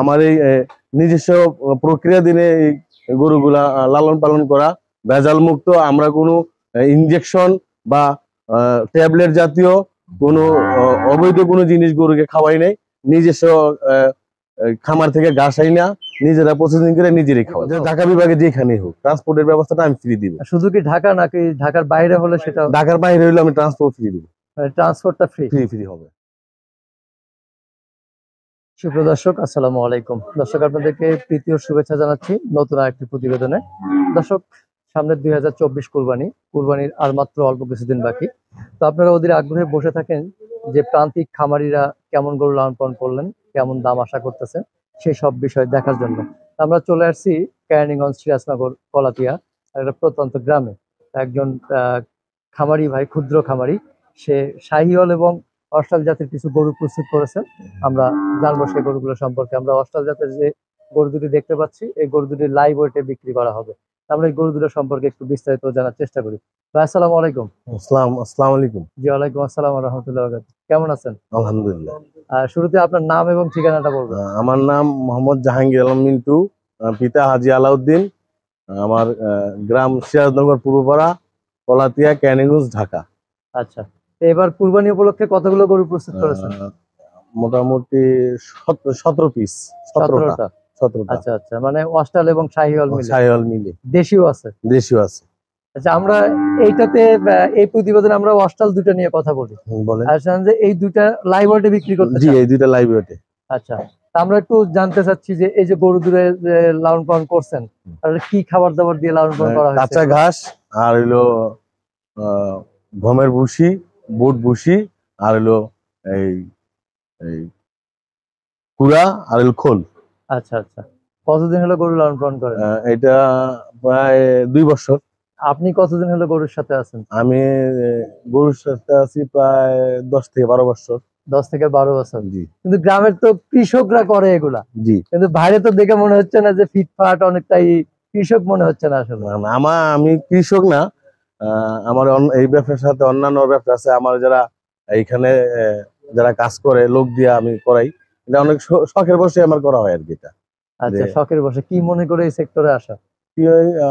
আমার এই নিজস্ব প্রক্রিয়া দিনে এই গরুগুলা লালন পালন করা ভেজাল মুক্ত আমরা কোনো ইঞ্জেকশন বা ট্যাবলেট জাতীয় কোনো অবৈধ কোনো জিনিস গরুকে খাওয়াই নাই নিজস্ব খামার থেকে ঘাস না নিজেরা প্রসেসিং করে নিজেরই খাওয়া ঢাকা বিভাগে যেখানে হোক ট্রান্সপোর্টের ব্যবস্থাটা আমি ফ্রি দিব শুধু কি ঢাকা নাকি ঢাকার বাইরে হলে সেটা ঢাকার বাইরে হলে আমি ট্রান্সপোর্ট ফ্রি দিব ট্রান্সপোর্টটা ফ্রি ফ্রি ফ্রি হবে সুপ্রদর্শক আসসালামু আলাইকুম দর্শক আপনাদেরকে তৃতীয় শুভেচ্ছা জানাচ্ছি নতুন আরেকটি প্রতিবেদনে দর্শক সামনে দুই হাজার চব্বিশ কুরবানি কোরবানির আর মাত্র অল্প কিছুদিন বাকি তো আপনারা ওদের আগ্রহে বসে থাকেন যে প্রান্তিক খামারিরা কেমন গরু লালন পালন করলেন কেমন দাম আশা করতেছেন সেই সব বিষয় দেখার জন্য আমরা চলে আসছি ক্যানিগঞ্জ শ্রীরাজনগর কলাতিয়া একটা প্রত্যন্ত গ্রামে একজন খামারি ভাই ক্ষুদ্র খামারি সে শাহিওল এবং অষ্টাল জাতের কিছু গরু প্রস্তুত করেছেন আমরা জানবো সেই গরুগুলো সম্পর্কে আমরা অষ্টাল জাতের যে গরু দুটি দেখতে পাচ্ছি এই গরু দুটি লাইভ ওয়েটে বিক্রি করা হবে আমরা এই গরু দুটো সম্পর্কে একটু বিস্তারিত জানার চেষ্টা করি আসসালামু আলাইকুম আসসালাম আলাইকুম জি ওয়ালাইকুম আসসালাম রাহমাতুল্লাহি কেমন আছেন আলহামদুলিল্লাহ শুরুতে আপনার নাম এবং ঠিকানাটা বলবেন আমার নাম মোহাম্মদ জাহাঙ্গীর আলম মিন্টু পিতা হাজি আলাউদ্দিন আমার গ্রাম সিরাজনগর পূর্বপাড়া কলাতিয়া ক্যানিগঞ্জ ঢাকা আচ্ছা এবার কুরবানি উপলক্ষে কতগুলো গরু প্রস্তুত করেছেন মোটামুটি সতেরো পিস সতেরোটা আচ্ছা আচ্ছা মানে অস্টাল এবং শাহিওয়াল মিলে শাহিওয়াল মিলে দেশিও আছে দেশিও আছে আচ্ছা আমরা এইটাতে এই প্রতিবেদন আমরা অস্টাল দুটা নিয়ে কথা বলি যে এই দুটা লাইভ বিক্রি করতে এই দুটা লাইভ ওয়েটে আচ্ছা আমরা একটু জানতে চাচ্ছি যে এই যে গরু দূরে লালন পালন করছেন কি খাবার দাবার দিয়ে লালন পালন হ্যাঁ, করা হয় কাঁচা ঘাস আর হলো গমের ভুসি বুট ভুসি আর হলো এই এই কুড়া আর হলো খোল আচ্ছা আচ্ছা কতদিন হলো গরু লালন পালন করেন এটা প্রায় দুই বছর আপনি কতদিন হলো গরুর সাথে আছেন আমি গরুর সাথে আছি প্রায় দশ থেকে বারো বছর দশ থেকে বারো বছর জি কিন্তু গ্রামের তো কৃষকরা করে এগুলা জি কিন্তু বাইরে তো দেখে মনে হচ্ছে না যে ফিটফাট অনেকটাই কৃষক মনে হচ্ছে না আসলে আমার আমি কৃষক না আমার এই ব্যবসার সাথে অন্যান্য ব্যবসা আছে আমার যারা এইখানে যারা কাজ করে লোক দিয়ে আমি করাই এটা অনেক শখের বসে আমার করা হয় আর কি এটা আচ্ছা শখের বসে কি মনে করে এই সেক্টরে আসা কি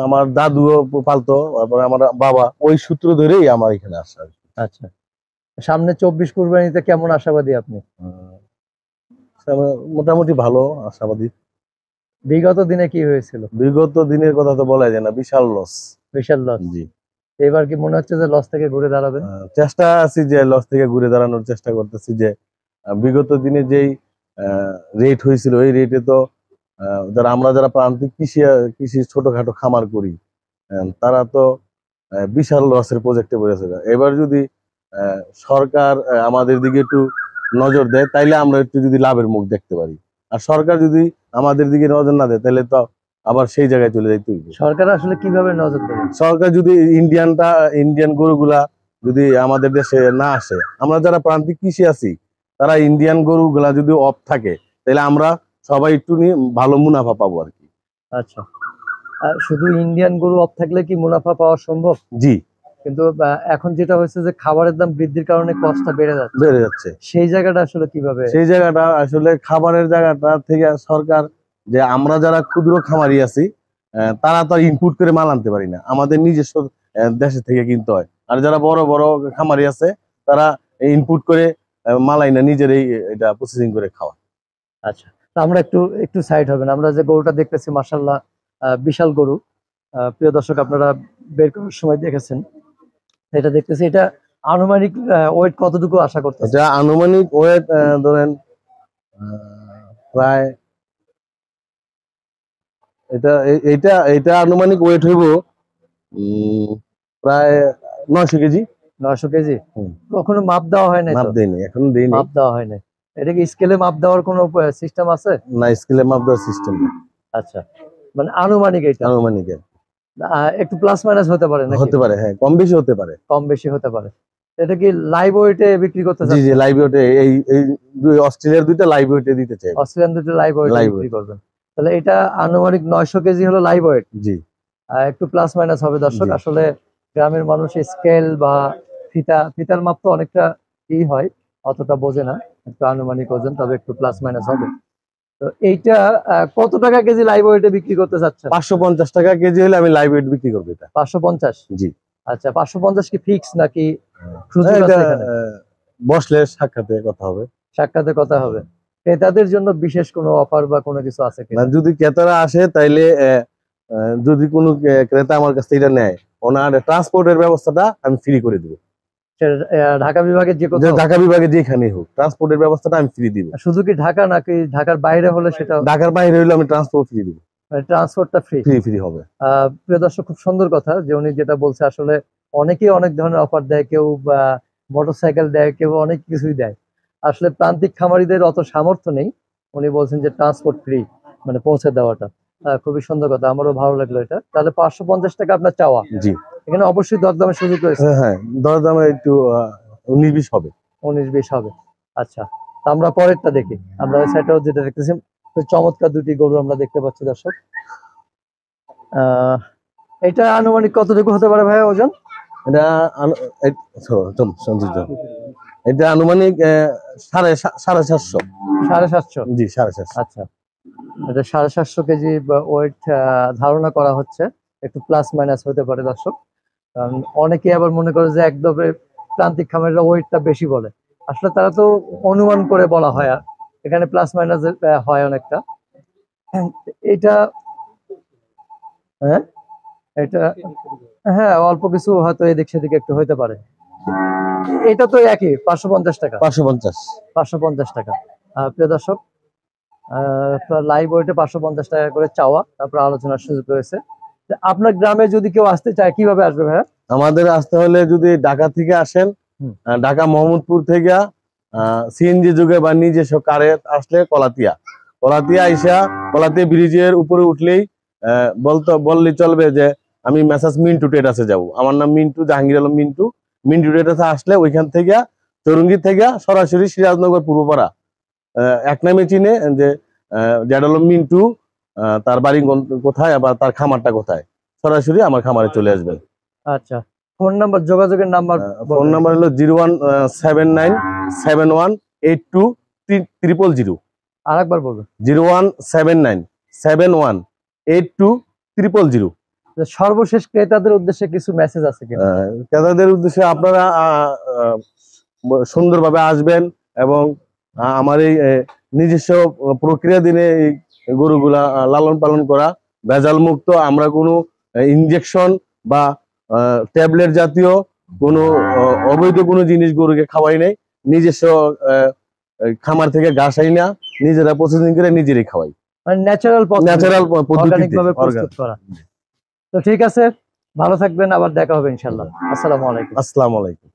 আমার দাদু পালতো তারপরে আমার বাবা ওই সূত্র ধরেই আমার এখানে আসা আচ্ছা সামনে চব্বিশ কুরবানিতে কেমন আশাবাদী আপনি মোটামুটি ভালো আশাবাদী বিগত দিনে কি হয়েছিল বিগত দিনের কথা তো বলা যায় না বিশাল লস বিশাল লস জি এবার কি মনে হচ্ছে যে লস থেকে ঘুরে দাঁড়াবে চেষ্টা আছি যে লস থেকে ঘুরে দাঁড়ানোর চেষ্টা করতেছি যে বিগত দিনে যেই রেট হয়েছিল ওই রেটে তো যারা আমরা যারা প্রান্তিক কৃষি কৃষি ছোটখাটো খামার করি তারা তো বিশাল লসের প্রজেক্টে পড়েছে এবার যদি সরকার আমাদের দিকে একটু নজর দেয় তাইলে আমরা একটু যদি লাভের মুখ দেখতে পারি আর সরকার যদি আমাদের দিকে নজর না দেয় তাহলে তো আবার সেই জায়গায় চলে যাইতে তুই সরকার আসলে কিভাবে নজর দেবে সরকার যদি ইন্ডিয়ানটা ইন্ডিয়ান গরুগুলা যদি আমাদের দেশে না আসে আমরা যারা প্রান্তিক কৃষি আছি তারা ইন্ডিয়ান গরুগুলা যদি অফ থাকে তাহলে আমরা সবাই একটু ভালো মুনাফা পাবো আর কি আচ্ছা শুধু ইন্ডিয়ান গরু অফ থাকলে কি মুনাফা পাওয়া সম্ভব জি কিন্তু এখন যেটা হয়েছে যে খাবারের দাম বৃদ্ধির কারণে কষ্টটা বেড়ে যাচ্ছে বেড়ে যাচ্ছে সেই জায়গাটা আসলে কিভাবে সেই জায়গাটা আসলে খাবারের জায়গাটা থেকে সরকার যে আমরা যারা ক্ষুদ্র খামারি আছি তারা তো ইনপুট করে মাল আনতে পারি না আমাদের নিজস্ব দেশে থেকে কিনতে হয় আর যারা বড় বড় খামারি আছে তারা ইনপুট করে মালাই না নিজের এই এটা প্রসেসিং করে খাওয়া আচ্ছা তা আমরা একটু একটু সাইড হবেন আমরা যে গরুটা দেখতেছি মার্শাল্লাহ বিশাল গরু প্রিয় দর্শক আপনারা বের করার সময় দেখেছেন এটা দেখতেছি এটা আনুমানিক ওয়েট কতটুকু আশা করতে আনুমানিক ওয়েট ধরেন প্রায় এটা এটা এটা আনুমানিক ওয়েট হইব প্রায় নয়শো কেজি নয়শো কেজি কখনো মাপ দেওয়া হয় না মাপ দেয়নি দেয়নি মাপ দেওয়া হয় না এটা কি স্কেলে মাপ দেওয়ার সিস্টেম আছে না স্কেলে মাপ দেওয়ার সিস্টেম আচ্ছা মানে আনুমানিক এটা আনুমানিক একটু প্লাস মাইনাস হতে পারে না হতে পারে হ্যাঁ কম বেশি হতে পারে কম বেশি হতে পারে এটা কি লাইভ ওয়েটে বিক্রি করতে চান জি জি লাইভ ওয়েটে এই এই অস্ট্রেলিয়ার দুইটা লাইভ ওয়েটে দিতে চাই অস্ট্রেলিয়ান দুটো লাইভ ওয়েটে বিক্রি করবেন তাহলে এটা আনুমানিক নয়শো কেজি হলো লাইভ ওয়েট জি একটু প্লাস মাইনাস হবে দর্শক আসলে গ্রামের মানুষ স্কেল বা ফিতা ফিতার মাপ তো অনেকটা ই হয় অতটা বোঝে না একটু আনুমানিক ওজন তবে একটু প্লাস মাইনাস হবে তো এইটা কত টাকা কেজি লাইভ ওয়েটে বিক্রি করতে চাচ্ছেন পাঁচশো পঞ্চাশ টাকা কেজি হলে আমি লাইভ ওয়েট বিক্রি করবো এটা পাঁচশো পঞ্চাশ জি আচ্ছা পাঁচশো পঞ্চাশ কি ফিক্স নাকি হ্যাঁ। বসলে সাক্ষাতে কথা হবে সাক্ষাতে কথা হবে ক্রেতাদের জন্য বিশেষ কোনো অফার বা কোনো কিছু আছে কিনা মানে যদি ক্রেতারা আসে তাইলে যদি কোনো ক্রেতা আমার কাছ থেকে এটা নেয় ওনার ট্রান্সপোর্টের ব্যবস্থাটা আমি ফ্রি করে দেবো ঢাকা বিভাগে যে ঢাকা বিভাগে যেখানে হোক ট্রান্সপোর্টের ব্যবস্থাটা আমি ফ্রি দিব শুধু কি ঢাকা নাকি ঢাকার বাইরে হলে সেটা ঢাকার বাইরে হলে আমি ট্রান্সপোর্ট ফ্রি দিব ট্রান্সপোর্টটা ফ্রি ফ্রি ফ্রি হবে প্রিয় দর্শক খুব সুন্দর কথা যে উনি যেটা বলছে আসলে অনেকেই অনেক ধরনের অফার দেয় কেউ বা মোটরসাইকেল দেয় কেউ অনেক কিছুই দেয় আসলে প্রান্তিক খামারিদের অত সামর্থ্য নেই উনি বলছেন যে ট্রান্সপোর্ট ফ্রি মানে পৌঁছে দেওয়াটা হ্যাঁ, খুবই সুন্দর কথা আমারও ভালো লাগলো এটা তাহলে পাঁচশো পঞ্চাশ টাকা আপনার চাওয়া জি এখানে অবশ্যই দরদামে সুযোগ রয়েছে হ্যাঁ, হ্যাঁ দরদামে একটু উনিশ বিশ হবে উনিশ বিশ হবে আচ্ছা তা আমরা পরেরটা দেখি আমরা ওই সাইডটাও যেটা দেখতেছি চমৎকার দুটি গরু আমরা দেখতে পাচ্ছি দর্শক এটা আনুমানিক কতটুকু হতে পারে ভাই ওজন এটা এটা আনুমানিক সাড়ে সাড়ে সাতশো সাড়ে সাতশো জি সাড়ে সাতশো আচ্ছা এটা সাড়ে সাতশো কেজি ওয়েট ধারণা করা হচ্ছে একটু প্লাস মাইনাস হতে পারে দর্শক কারণ অনেকে আবার মনে করে যে একদম প্রান্তিক খামারেরা ওয়েটটা বেশি বলে আসলে তারা তো অনুমান করে বলা হয় আর এখানে প্লাস মাইনাস হয় অনেকটা এটা হ্যাঁ এটা হ্যাঁ অল্প কিছু হয়তো এদিক সেদিকে একটু হইতে পারে এটা তো একই পাঁচশো পঞ্চাশ টাকা পাঁচশো পঞ্চাশ পাঁচশো পঞ্চাশ টাকা প্রিয় দর্শক লাইভ ওয়েটে পাঁচশো পঞ্চাশ টাকা করে চাওয়া তারপর আলোচনার সুযোগ রয়েছে আপনার গ্রামে যদি কেউ আসতে চায় কিভাবে আসবে ভাইয়া আমাদের আসতে হলে যদি ঢাকা থেকে আসেন ঢাকা মোহাম্মদপুর থেকে সিএনজি যুগে বা নিজস্ব কারে আসলে কলাতিয়া কলাতিয়া আইসা কলাতিয়া ব্রিজের উপরে উঠলেই বলতো বললে চলবে যে আমি মেসাজ মিন্টু টেট আছে যাবো আমার নাম মিন্টু জাহাঙ্গীর আলম মিন্টু মেন রোডে আসলে ওইখান থেকে তরুঙ্গি থেকে সরাসরি সিরাজনগর পূর্বপাড়া এক নামে চিনে যে জ্যাডালম মিন্টু তার বাড়ি কোথায় আবার তার খামারটা কোথায় সরাসরি আমার খামারে চলে আসবেন আচ্ছা ফোন নাম্বার যোগাযোগের নাম্বার ফোন নাম্বার হলো zero one seven nine seven one eight two triple zero আর একবার বলবো zero one seven nine seven one eight two triple zero সর্বশেষ ক্রেতাদের উদ্দেশ্যে কিছু মেসেজ আছে হ্যাঁ, ক্রেতাদের উদ্দেশ্যে আপনারা সুন্দরভাবে আসবেন এবং আমার এই নিজস্ব প্রক্রিয়া দিনে এই গরুগুলা লালন পালন করা ভেজাল মুক্ত আমরা কোনো ইঞ্জেকশন বা ট্যাবলেট জাতীয় কোনো অবৈধ কোনো জিনিস গরুকে খাওয়াই নাই নিজস্ব খামার থেকে গাছাই না নিজেরা প্রসেসিং করে নিজেরাই খাওয়াই মানে ন্যাচারাল ন্যাচারাল পদ্ধতি করা তো ঠিক আছে ভালো থাকবেন আবার দেখা হবে ইনশাল্লাহ আসসালামু আলাইকুম আসসালামু আলাইকুম